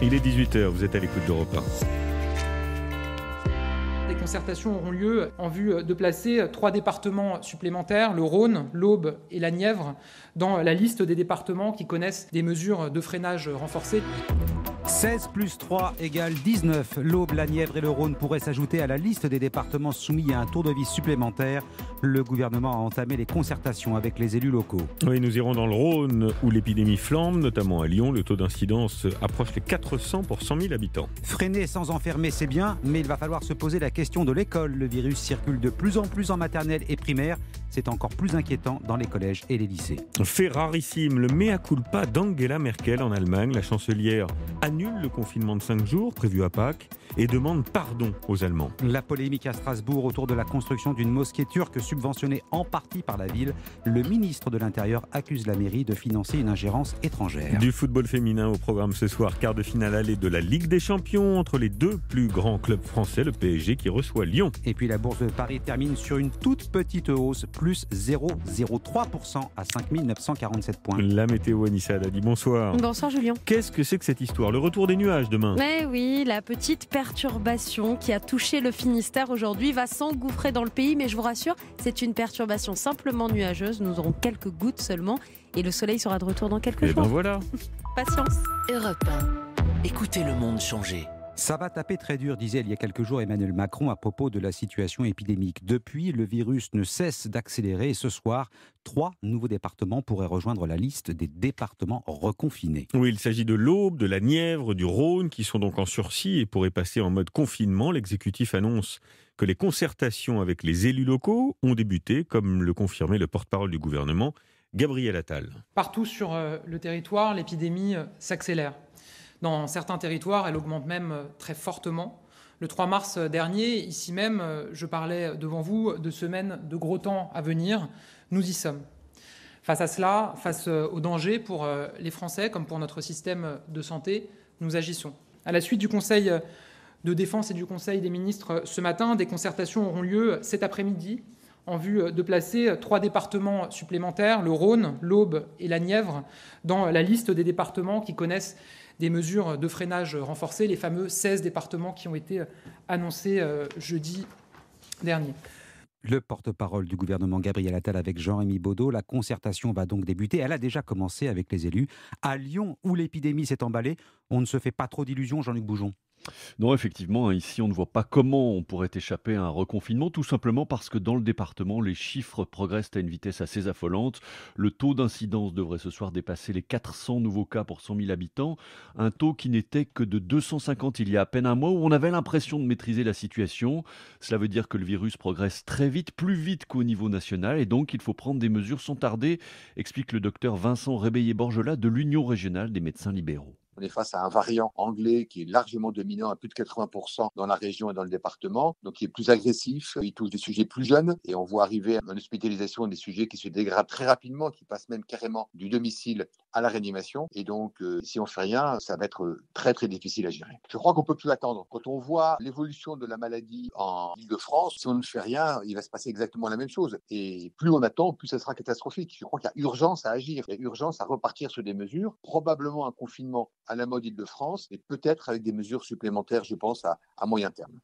Il est 18h, vous êtes à l'écoute d'Europe 1. Des concertations auront lieu en vue de placer trois départements supplémentaires, le Rhône, l'Aube et la Nièvre, dans la liste des départements qui connaissent des mesures de freinage renforcées. 16 plus 3 égale 19. L'Aube, la Nièvre et le Rhône pourraient s'ajouter à la liste des départements soumis à un tour de vie supplémentaire le gouvernement a entamé les concertations avec les élus locaux. Oui, nous irons dans le Rhône où l'épidémie flambe, notamment à Lyon. Le taux d'incidence approche les 400 pour 100 000 habitants. Freiner sans enfermer, c'est bien, mais il va falloir se poser la question de l'école. Le virus circule de plus en plus en maternelle et primaire. C'est encore plus inquiétant dans les collèges et les lycées. Fait rarissime, le mea culpa d'Angela Merkel en Allemagne. La chancelière annule le confinement de 5 jours prévu à Pâques et demande pardon aux Allemands. La polémique à Strasbourg autour de la construction d'une mosquée turque subventionné en partie par la ville, le ministre de l'Intérieur accuse la mairie de financer une ingérence étrangère. Du football féminin au programme ce soir, quart de finale allée de la Ligue des Champions entre les deux plus grands clubs français, le PSG qui reçoit Lyon. Et puis la bourse de Paris termine sur une toute petite hausse, plus 0,03% à 5947 points. La météo Anissa a dit bonsoir. Bonsoir Julien. Qu'est-ce que c'est que cette histoire Le retour des nuages demain Mais oui, la petite perturbation qui a touché le Finistère aujourd'hui va s'engouffrer dans le pays, mais je vous rassure, c'est une perturbation simplement nuageuse. Nous aurons quelques gouttes seulement et le soleil sera de retour dans quelques eh ben jours. Et ben voilà. Patience. Europe 1. Écoutez le monde changer. Ça va taper très dur, disait il y a quelques jours Emmanuel Macron à propos de la situation épidémique. Depuis, le virus ne cesse d'accélérer et ce soir, trois nouveaux départements pourraient rejoindre la liste des départements reconfinés. Oui, il s'agit de l'Aube, de la Nièvre, du Rhône qui sont donc en sursis et pourraient passer en mode confinement. L'exécutif annonce que les concertations avec les élus locaux ont débuté, comme le confirmait le porte-parole du gouvernement, Gabriel Attal. Partout sur euh, le territoire, l'épidémie euh, s'accélère. Dans certains territoires, elle augmente même euh, très fortement. Le 3 mars euh, dernier, ici même, euh, je parlais devant vous de semaines de gros temps à venir. Nous y sommes. Face à cela, face aux dangers pour les Français comme pour notre système de santé, nous agissons. À la suite du Conseil de défense et du Conseil des ministres ce matin, des concertations auront lieu cet après-midi en vue de placer trois départements supplémentaires, le Rhône, l'Aube et la Nièvre, dans la liste des départements qui connaissent des mesures de freinage renforcées, les fameux 16 départements qui ont été euh, annoncés euh, jeudi dernier. Le porte-parole du gouvernement Gabriel Attal avec Jean-Rémy Baudot. La concertation va donc débuter. Elle a déjà commencé avec les élus. À Lyon, où l'épidémie s'est emballée, on ne se fait pas trop d'illusions, Jean-Luc Boujon. Non, effectivement, hein, ici, on ne voit pas comment on pourrait échapper à un reconfinement, tout simplement parce que dans le département, les chiffres progressent à une vitesse assez affolante. Le taux d'incidence devrait ce soir dépasser les 400 nouveaux cas pour 100 000 habitants, un taux qui n'était que de 250 il y a à peine un mois, où on avait l'impression de maîtriser la situation. Cela veut dire que le virus progresse très vite, plus vite qu'au niveau national, et donc il faut prendre des mesures sans tarder, explique le docteur Vincent Rébeillé-Borgela de l'Union régionale des médecins libéraux. On est face à un variant anglais qui est largement dominant à plus de 80% dans la région et dans le département, donc il est plus agressif, il touche des sujets plus jeunes et on voit arriver une hospitalisation des sujets qui se dégradent très rapidement, qui passent même carrément du domicile à la réanimation. Et donc, euh, si on ne fait rien, ça va être euh, très, très difficile à gérer. Je crois qu'on peut plus attendre. Quand on voit l'évolution de la maladie en Ile-de-France, si on ne fait rien, il va se passer exactement la même chose. Et plus on attend, plus ça sera catastrophique. Je crois qu'il y a urgence à agir. Il y a urgence à repartir sur des mesures, probablement un confinement à la mode Ile-de-France et peut-être avec des mesures supplémentaires, je pense, à moyen terme.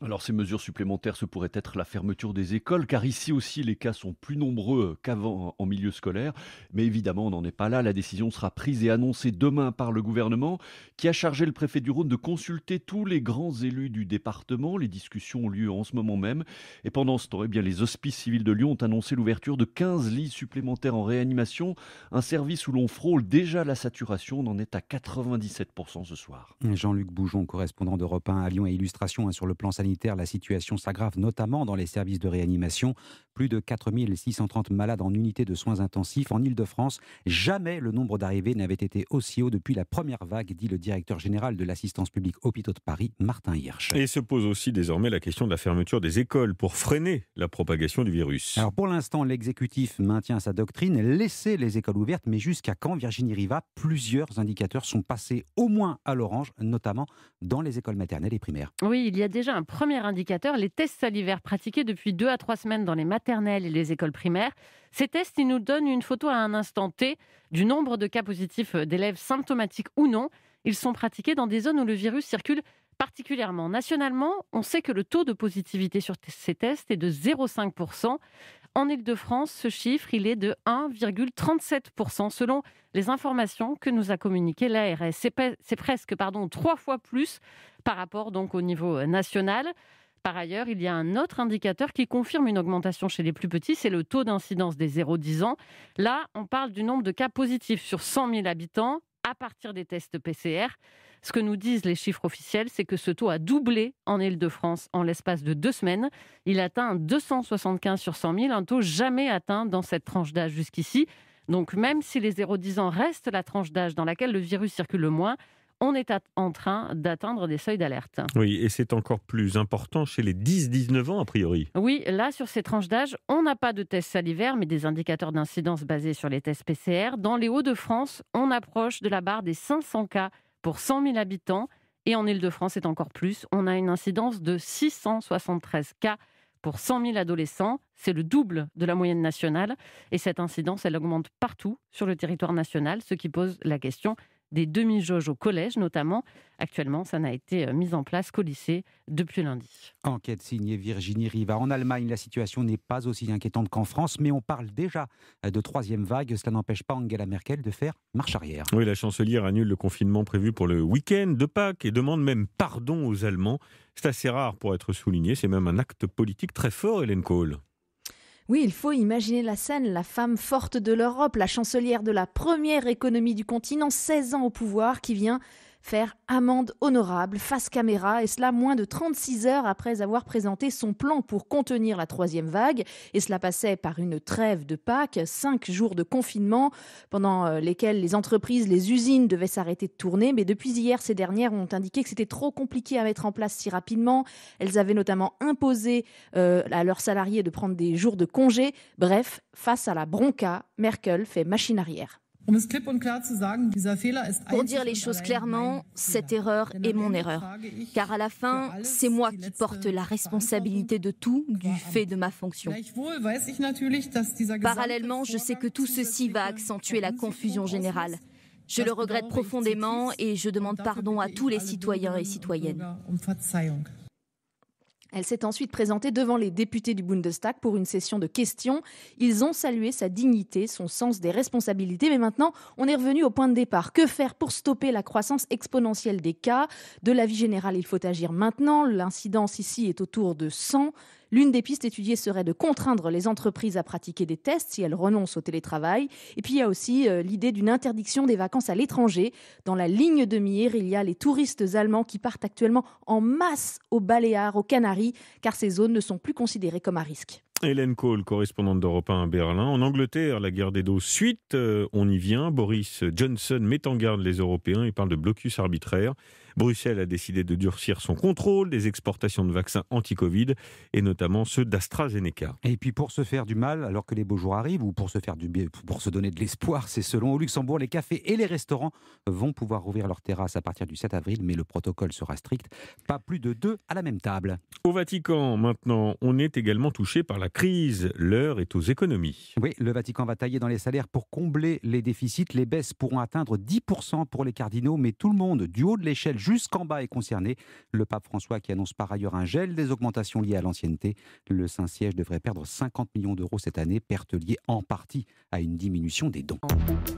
Alors ces mesures supplémentaires, ce pourrait être la fermeture des écoles, car ici aussi les cas sont plus nombreux qu'avant en milieu scolaire. Mais évidemment, on n'en est pas là. La décision sera prise et annoncée demain par le gouvernement, qui a chargé le préfet du Rhône de consulter tous les grands élus du département. Les discussions ont lieu en ce moment même. Et pendant ce temps, eh bien, les hospices civils de Lyon ont annoncé l'ouverture de 15 lits supplémentaires en réanimation, un service où l'on frôle déjà la saturation. On en est à 97% ce soir. Jean-Luc Boujon, correspondant d'Europe 1 à Lyon et illustration sur le plan la situation s'aggrave notamment dans les services de réanimation plus de 4630 malades en unité de soins intensifs en Ile-de-France. Jamais le nombre d'arrivées n'avait été aussi haut depuis la première vague, dit le directeur général de l'assistance publique Hôpitaux de Paris, Martin Hirsch. Et se pose aussi désormais la question de la fermeture des écoles pour freiner la propagation du virus. Alors pour l'instant, l'exécutif maintient sa doctrine, laisser les écoles ouvertes, mais jusqu'à quand Virginie Riva Plusieurs indicateurs sont passés au moins à l'orange, notamment dans les écoles maternelles et primaires. Oui, il y a déjà un premier indicateur, les tests salivaires pratiqués depuis deux à trois semaines dans les maternelles maternelles et les écoles primaires. Ces tests, ils nous donnent une photo à un instant T du nombre de cas positifs d'élèves symptomatiques ou non. Ils sont pratiqués dans des zones où le virus circule particulièrement. Nationalement, on sait que le taux de positivité sur ces tests est de 0,5%. En Ile-de-France, ce chiffre, il est de 1,37% selon les informations que nous a communiquées l'ARS. C'est presque pardon, trois fois plus par rapport donc au niveau national. Par ailleurs, il y a un autre indicateur qui confirme une augmentation chez les plus petits, c'est le taux d'incidence des 0-10 ans. Là, on parle du nombre de cas positifs sur 100 000 habitants à partir des tests PCR. Ce que nous disent les chiffres officiels, c'est que ce taux a doublé en île de france en l'espace de deux semaines. Il atteint 275 sur 100 000, un taux jamais atteint dans cette tranche d'âge jusqu'ici. Donc même si les 0-10 ans restent la tranche d'âge dans laquelle le virus circule le moins, on est en train d'atteindre des seuils d'alerte. Oui, et c'est encore plus important chez les 10-19 ans, a priori. Oui, là, sur ces tranches d'âge, on n'a pas de tests salivaires, mais des indicateurs d'incidence basés sur les tests PCR. Dans les Hauts-de-France, on approche de la barre des 500 cas pour 100 000 habitants. Et en île de france c'est encore plus. On a une incidence de 673 cas pour 100 000 adolescents. C'est le double de la moyenne nationale. Et cette incidence, elle augmente partout sur le territoire national, ce qui pose la question des demi-jauges au collège notamment. Actuellement, ça n'a été euh, mis en place qu'au lycée depuis lundi. Enquête signée Virginie Riva. En Allemagne, la situation n'est pas aussi inquiétante qu'en France, mais on parle déjà de troisième vague. Cela n'empêche pas Angela Merkel de faire marche arrière. Oui, la chancelière annule le confinement prévu pour le week-end de Pâques et demande même pardon aux Allemands. C'est assez rare pour être souligné. C'est même un acte politique très fort, Hélène Kohl. Oui, il faut imaginer la scène, la femme forte de l'Europe, la chancelière de la première économie du continent, 16 ans au pouvoir, qui vient faire amende honorable face caméra, et cela moins de 36 heures après avoir présenté son plan pour contenir la troisième vague. Et cela passait par une trêve de Pâques, cinq jours de confinement, pendant euh, lesquels les entreprises, les usines devaient s'arrêter de tourner. Mais depuis hier, ces dernières ont indiqué que c'était trop compliqué à mettre en place si rapidement. Elles avaient notamment imposé euh, à leurs salariés de prendre des jours de congé. Bref, face à la bronca, Merkel fait machine arrière. Um Pour dire les choses clairement, cette erreur est mon erreur. Car à la fin, c'est moi qui porte la responsabilité de tout du fait de ma fonction. Parallèlement, je sais que tout ceci va accentuer la confusion générale. Je le regrette profondément et je demande pardon à tous les citoyens et citoyennes. Elle s'est ensuite présentée devant les députés du Bundestag pour une session de questions. Ils ont salué sa dignité, son sens des responsabilités, mais maintenant on est revenu au point de départ. Que faire pour stopper la croissance exponentielle des cas De la vie générale il faut agir maintenant. L'incidence ici est autour de 100. L'une des pistes étudiées serait de contraindre les entreprises à pratiquer des tests si elles renoncent au télétravail. Et puis il y a aussi euh, l'idée d'une interdiction des vacances à l'étranger. Dans la ligne de mire, il y a les touristes allemands qui partent actuellement en masse aux Baléares, aux Canaries, car ces zones ne sont plus considérées comme à risque. Hélène Cole, correspondante d'Europe 1 à Berlin. En Angleterre, la guerre des dos suite, euh, on y vient. Boris Johnson met en garde les Européens et parle de blocus arbitraire. Bruxelles a décidé de durcir son contrôle des exportations de vaccins anti-Covid et notamment ceux d'AstraZeneca. Et puis pour se faire du mal, alors que les beaux jours arrivent, ou pour se, faire du, pour se donner de l'espoir, c'est selon au Luxembourg, les cafés et les restaurants vont pouvoir rouvrir leurs terrasses à partir du 7 avril, mais le protocole sera strict, pas plus de deux à la même table. Au Vatican, maintenant, on est également touché par la crise. L'heure est aux économies. Oui, le Vatican va tailler dans les salaires pour combler les déficits. Les baisses pourront atteindre 10% pour les cardinaux, mais tout le monde, du haut de l'échelle jusqu'en bas est concerné. Le pape François qui annonce par ailleurs un gel des augmentations liées à l'ancienneté. Le Saint-Siège devrait perdre 50 millions d'euros cette année, perte liée en partie à une diminution des dons.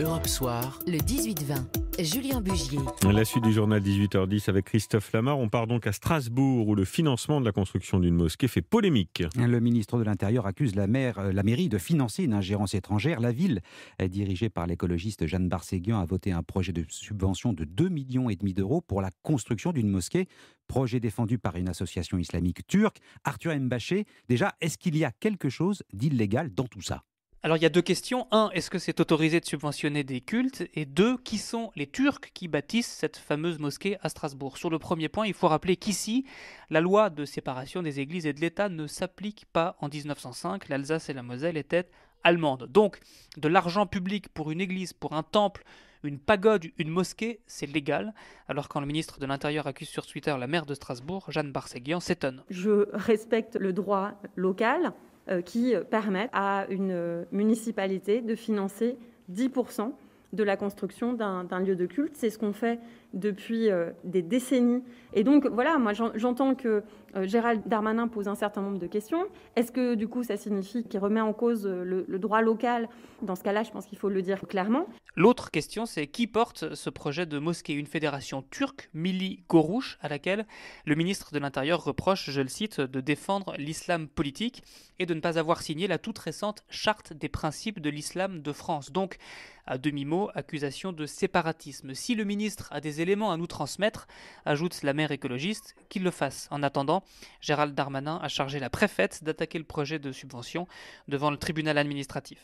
Europe Soir, le 18-20, Julien Bugier. La suite du journal 18h10 avec Christophe Lamar. On part donc à Strasbourg où le financement de la construction d'une mosquée fait polémique. Le ministre de l'Intérieur accuse la, maire, euh, la mairie de financer une ingérence étrangère. La ville, dirigée par l'écologiste Jeanne Barséguin, a voté un projet de subvention de 2,5 millions et demi d'euros pour la construction d'une mosquée, projet défendu par une association islamique turque. Arthur Mbaché, déjà, est-ce qu'il y a quelque chose d'illégal dans tout ça alors il y a deux questions. Un, est-ce que c'est autorisé de subventionner des cultes Et deux, qui sont les Turcs qui bâtissent cette fameuse mosquée à Strasbourg Sur le premier point, il faut rappeler qu'ici, la loi de séparation des églises et de l'État ne s'applique pas en 1905. L'Alsace et la Moselle étaient allemandes. Donc de l'argent public pour une église, pour un temple, une pagode, une mosquée, c'est légal. Alors quand le ministre de l'Intérieur accuse sur Twitter la maire de Strasbourg, Jeanne Barseguian s'étonne. Je respecte le droit local euh, qui permet à une municipalité de financer 10% de la construction d'un lieu de culte. C'est ce qu'on fait depuis euh, des décennies. Et donc voilà, moi j'entends que euh, Gérald Darmanin pose un certain nombre de questions. Est-ce que du coup ça signifie qu'il remet en cause euh, le, droit local Dans ce cas-là, je pense qu'il faut le dire clairement. L'autre question, c'est qui porte ce projet de mosquée Une fédération turque, mili Gorouche, à laquelle le ministre de l'Intérieur reproche, je le cite, de défendre l'islam politique et de ne pas avoir signé la toute récente charte des principes de l'islam de France. Donc, à demi-mot, accusation de séparatisme. Si le ministre a des éléments à nous transmettre, ajoute la mère écologiste, qu'il le fasse. En attendant, Gérald Darmanin a chargé la préfète d'attaquer le projet de subvention devant le tribunal administratif.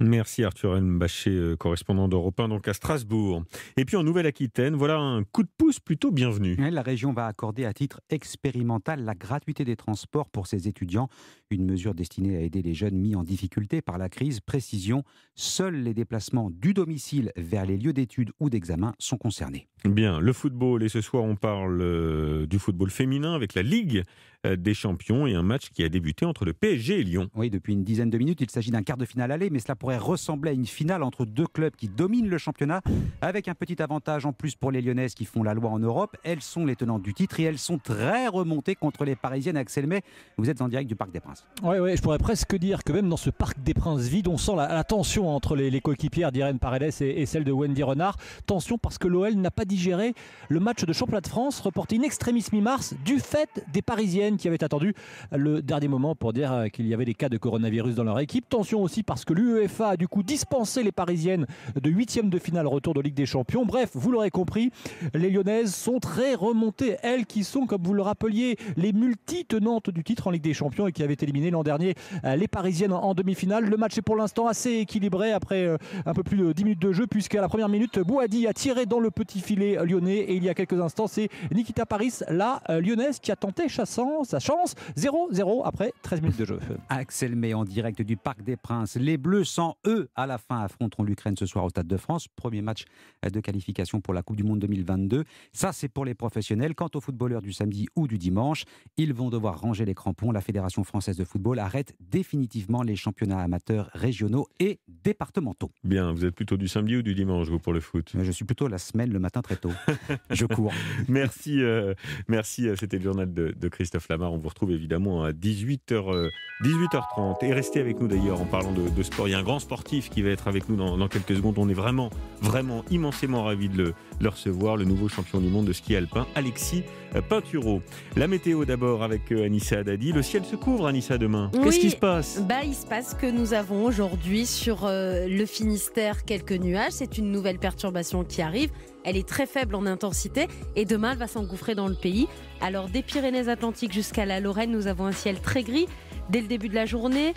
Merci Arthur Bachet, euh, correspondant d'Europe donc à Strasbourg. Et puis en Nouvelle-Aquitaine, voilà un coup de pouce plutôt bienvenu. La région va accorder à titre expérimental la gratuité des transports pour ses étudiants, une mesure destinée à aider les jeunes mis en difficulté par la crise. Précision, seuls les déplacements du domicile vers les lieux d'études ou d'examen sont concernés. Bien, le football, et ce soir on parle euh, du football féminin avec la Ligue euh, des Champions et un match qui a débuté entre le PSG et Lyon. Oui, depuis une dizaine de minutes, il s'agit d'un quart de finale aller, mais cela pourrait ressembler à une finale entre deux clubs qui dominent le championnat, avec un petit avantage en plus pour les Lyonnaises qui font la loi en Europe. Elles sont les tenantes du titre et elles sont très remontées contre les Parisiennes. Axel May, vous êtes en direct du Parc des Princes. Oui, oui je pourrais presque dire que même dans ce Parc des Princes vide, on sent la, tension entre les, coéquipières d'Irène Paredes et, et celle de Wendy Renard. Tension parce que l'OL n'a pas digéré le match de championnat de France reporté in extremis mi-mars du fait des Parisiennes qui avait attendu le dernier moment pour dire euh, qu'il y avait des cas de coronavirus dans leur équipe. Tension aussi parce que l'UEFA a du coup dispensé les Parisiennes de huitième de finale retour de Ligue des Champions. Bref, vous l'aurez compris, les Lyonnaises sont très remontées, elles qui sont, comme vous le rappeliez, les multi-tenantes du titre en Ligue des Champions et qui avaient éliminé l'an dernier euh, les Parisiennes en demi-finale. Le match est pour l'instant assez équilibré après euh, un peu plus de 10 minutes de jeu puisqu'à la première minute, Bouhadi a tiré dans le petit filet lyonnais et il y a quelques instants, c'est Nikita Paris, la lyonnaise, qui a tenté chassant sa chance. 0-0 après 13 minutes de jeu. Axel May en direct du Parc des Princes. Les Bleus, sans eux, à la fin, affronteront l'Ukraine ce soir au Stade de France. Premier match euh, de qualification pour la Coupe du Monde 2022. Ça, c'est pour les professionnels. Quant aux footballeurs du samedi ou du dimanche, ils vont devoir ranger les crampons. La Fédération française de football arrête définitivement les championnats amateurs régionaux et départementaux. Bien, vous êtes plutôt du samedi ou du dimanche, vous, pour le foot euh, Je suis plutôt la semaine, le matin très tôt. Je cours. merci, euh, merci. C'était le journal de Christophe on vous retrouve évidemment à 18h, euh, 18h30. Et restez avec nous d'ailleurs en parlant de, sport. Il y a un grand sportif qui va être avec nous dans, quelques secondes. On est vraiment, vraiment immensément ravis de le, le, recevoir, le nouveau champion du monde de ski alpin, Alexis euh, Peintureau. La météo d'abord avec euh, Anissa Dadi. Le ciel se couvre, Anissa, demain. Qu'est-ce qui se passe bah, Il se passe que nous avons aujourd'hui sur le Finistère quelques nuages. C'est une nouvelle perturbation qui arrive. Elle est très faible en intensité et demain, elle va s'engouffrer dans le pays. Alors, des Pyrénées-Atlantiques jusqu'à la Lorraine, nous avons un ciel très gris dès le début de la journée.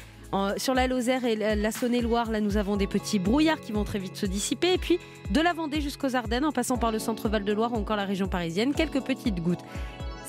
sur la Lozère et la Saône-et-Loire, là nous avons des petits brouillards qui vont très vite se dissiper. Et puis de la Vendée jusqu'aux Ardennes, en passant par le centre Val-de-Loire ou encore la région parisienne, quelques petites gouttes.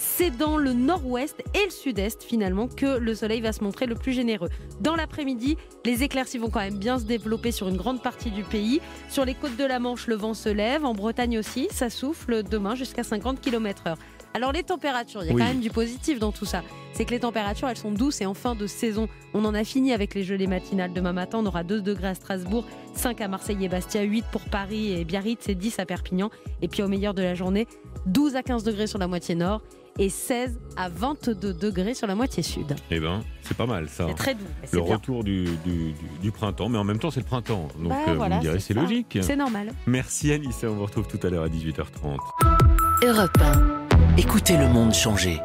C'est dans le nord-ouest et le sud-est finalement que le soleil va se montrer le plus généreux. Dans l'après-midi, les éclaircies vont quand même bien se développer sur une grande partie du pays. Sur les côtes de la Manche, le vent se lève. En Bretagne aussi, ça souffle demain jusqu'à 50 km/h. Alors les températures, il y a quand même du positif dans tout ça. C'est que les températures, elles sont douces et en fin de saison. On en a fini avec les gelées matinales. Demain matin, on aura 2 degrés à Strasbourg, 5 à Marseille et Bastia, 8 pour Paris et Biarritz et 10 à Perpignan. Et puis au meilleur de la journée, 12 à 15 degrés sur la moitié nord et 16 à 22 degrés sur la moitié sud. Eh ben, c'est pas mal ça. C'est très doux. Le retour du, printemps, mais en même temps c'est le printemps. Donc bah, euh, vous me direz c'est logique. C'est normal. Merci Anissa, on vous retrouve tout à l'heure à 18h30. Europe 1. Écoutez le monde changer.